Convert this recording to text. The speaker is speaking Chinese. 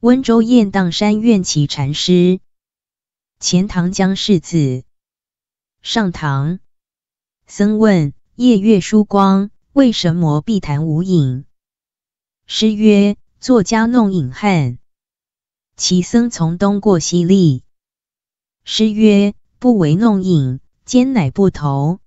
温州雁荡山院起禅师，钱塘江世子上堂，僧问夜月疏光，为什么碧潭无影？师曰：作家弄影汉。其僧从东过西历。师曰：不为弄影，兼乃不投。